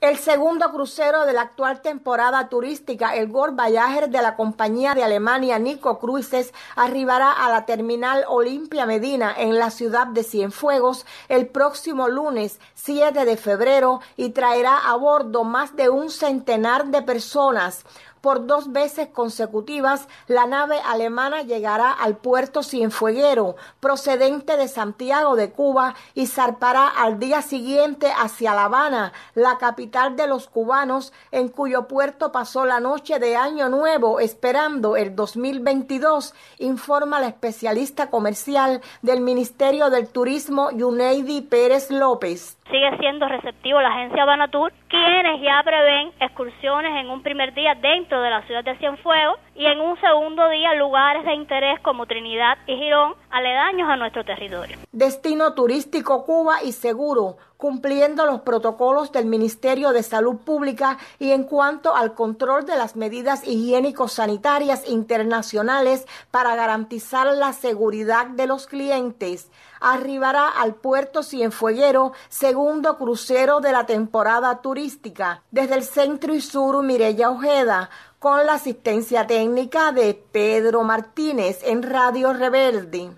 El segundo crucero de la actual temporada turística, el Gold Voyager de la compañía de Alemania Nico Cruises, arribará a la terminal Olimpia Medina en la ciudad de Cienfuegos el próximo lunes 7 de febrero y traerá a bordo más de un centenar de personas por dos veces consecutivas, la nave alemana llegará al puerto Cienfueguero, procedente de Santiago de Cuba, y zarpará al día siguiente hacia La Habana, la capital de los cubanos, en cuyo puerto pasó la noche de Año Nuevo esperando el 2022, informa la especialista comercial del Ministerio del Turismo Yuneidi Pérez López sigue siendo receptivo la agencia Banatur, quienes ya prevén excursiones en un primer día dentro de la ciudad de Cienfuegos y en un segundo día lugares de interés como Trinidad y Girón, aledaños a nuestro territorio. Destino turístico Cuba y seguro, cumpliendo los protocolos del Ministerio de Salud Pública y en cuanto al control de las medidas higiénico-sanitarias internacionales para garantizar la seguridad de los clientes. Arribará al puerto Cienfueguero, segundo crucero de la temporada turística, desde el centro y sur Mireya Ojeda, con la asistencia técnica de Pedro Martínez en Radio Rebelde.